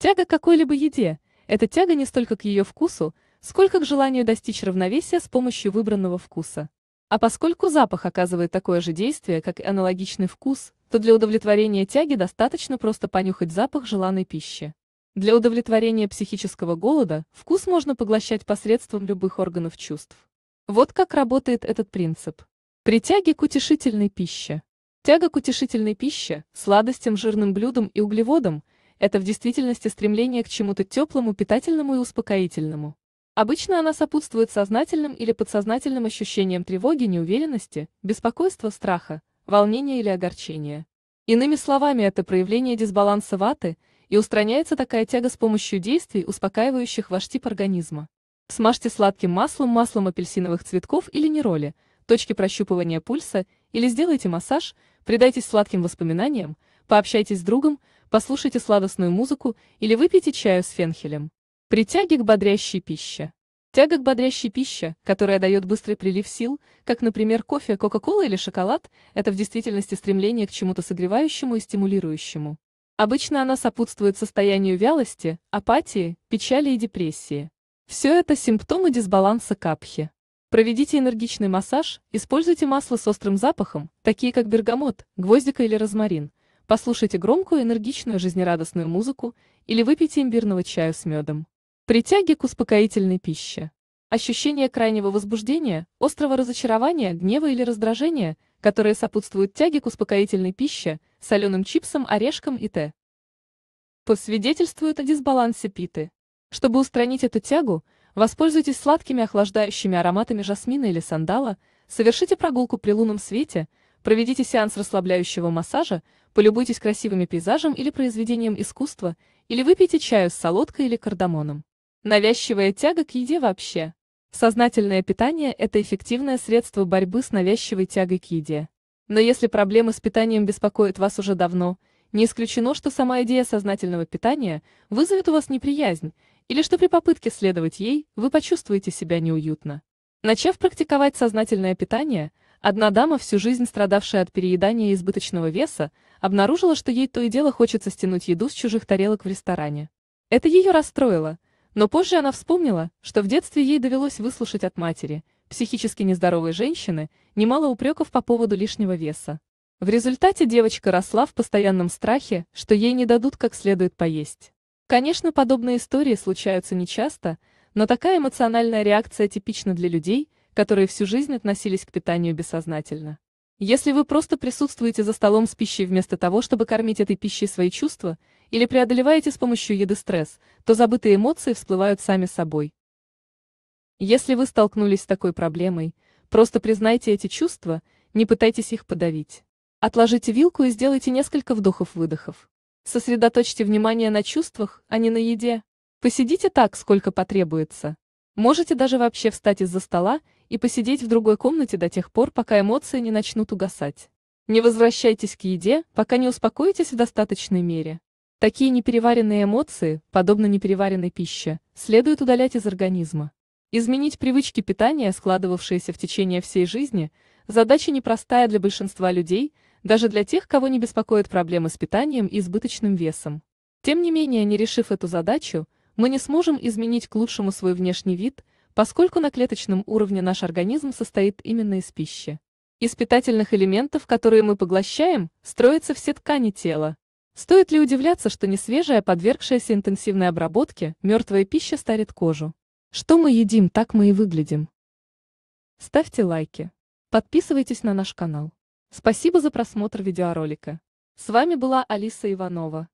Тяга к какой-либо еде – это тяга не столько к ее вкусу, сколько к желанию достичь равновесия с помощью выбранного вкуса. А поскольку запах оказывает такое же действие, как и аналогичный вкус, то для удовлетворения тяги достаточно просто понюхать запах желанной пищи. Для удовлетворения психического голода вкус можно поглощать посредством любых органов чувств. Вот как работает этот принцип. При тяге к утешительной пище. Тяга к утешительной пище, сладостям, жирным блюдам и углеводам – это в действительности стремление к чему-то теплому, питательному и успокоительному. Обычно она сопутствует сознательным или подсознательным ощущениям тревоги, неуверенности, беспокойства, страха, волнения или огорчения. Иными словами, это проявление дисбаланса ваты, и устраняется такая тяга с помощью действий, успокаивающих ваш тип организма. Смажьте сладким маслом, маслом апельсиновых цветков или нероли, точки прощупывания пульса, или сделайте массаж, предайтесь сладким воспоминаниям, пообщайтесь с другом, послушайте сладостную музыку или выпейте чаю с фенхелем. При тяге к бодрящей пище. Тяга к бодрящей пище, которая дает быстрый прилив сил, как, например, кофе, кока-кола или шоколад, это в действительности стремление к чему-то согревающему и стимулирующему. Обычно она сопутствует состоянию вялости, апатии, печали и депрессии. Все это симптомы дисбаланса капхи. Проведите энергичный массаж, используйте масло с острым запахом, такие как бергамот, гвоздика или розмарин, Послушайте громкую, энергичную, жизнерадостную музыку или выпейте имбирного чаю с медом. При тяге к успокоительной пище. Ощущение крайнего возбуждения, острого разочарования, гнева или раздражения, которые сопутствуют тяге к успокоительной пище, соленым чипсам, орешкам и т. Посвидетельствуют о дисбалансе питы. Чтобы устранить эту тягу, воспользуйтесь сладкими охлаждающими ароматами жасмина или сандала, совершите прогулку при лунном свете, проведите сеанс расслабляющего массажа – полюбуйтесь красивыми пейзажем или произведением искусства, или выпейте чаю с солодкой или кардамоном. Навязчивая тяга к еде вообще. Сознательное питание – это эффективное средство борьбы с навязчивой тягой к еде. Но если проблемы с питанием беспокоят вас уже давно, не исключено, что сама идея сознательного питания вызовет у вас неприязнь, или что при попытке следовать ей вы почувствуете себя неуютно. Начав практиковать сознательное питание – Одна дама, всю жизнь страдавшая от переедания и избыточного веса, обнаружила, что ей то и дело хочется стянуть еду с чужих тарелок в ресторане. Это ее расстроило, но позже она вспомнила, что в детстве ей довелось выслушать от матери, психически нездоровой женщины, немало упреков по поводу лишнего веса. В результате девочка росла в постоянном страхе, что ей не дадут как следует поесть. Конечно, подобные истории случаются нечасто, но такая эмоциональная реакция типична для людей – которые всю жизнь относились к питанию бессознательно. Если вы просто присутствуете за столом с пищей вместо того, чтобы кормить этой пищей свои чувства, или преодолеваете с помощью еды стресс, то забытые эмоции всплывают сами собой. Если вы столкнулись с такой проблемой, просто признайте эти чувства, не пытайтесь их подавить. Отложите вилку и сделайте несколько вдохов-выдохов. Сосредоточьте внимание на чувствах, а не на еде. Посидите так, сколько потребуется. Можете даже вообще встать из-за стола и посидеть в другой комнате до тех пор, пока эмоции не начнут угасать. Не возвращайтесь к еде, пока не успокоитесь в достаточной мере. Такие непереваренные эмоции, подобно непереваренной пище, следует удалять из организма. Изменить привычки питания, складывавшиеся в течение всей жизни, задача непростая для большинства людей, даже для тех, кого не беспокоят проблемы с питанием и избыточным весом. Тем не менее, не решив эту задачу, мы не сможем изменить к лучшему свой внешний вид, поскольку на клеточном уровне наш организм состоит именно из пищи. Из питательных элементов, которые мы поглощаем, строятся все ткани тела. Стоит ли удивляться, что несвежая, подвергшаяся интенсивной обработке, мертвая пища старит кожу? Что мы едим, так мы и выглядим. Ставьте лайки. Подписывайтесь на наш канал. Спасибо за просмотр видеоролика. С вами была Алиса Иванова.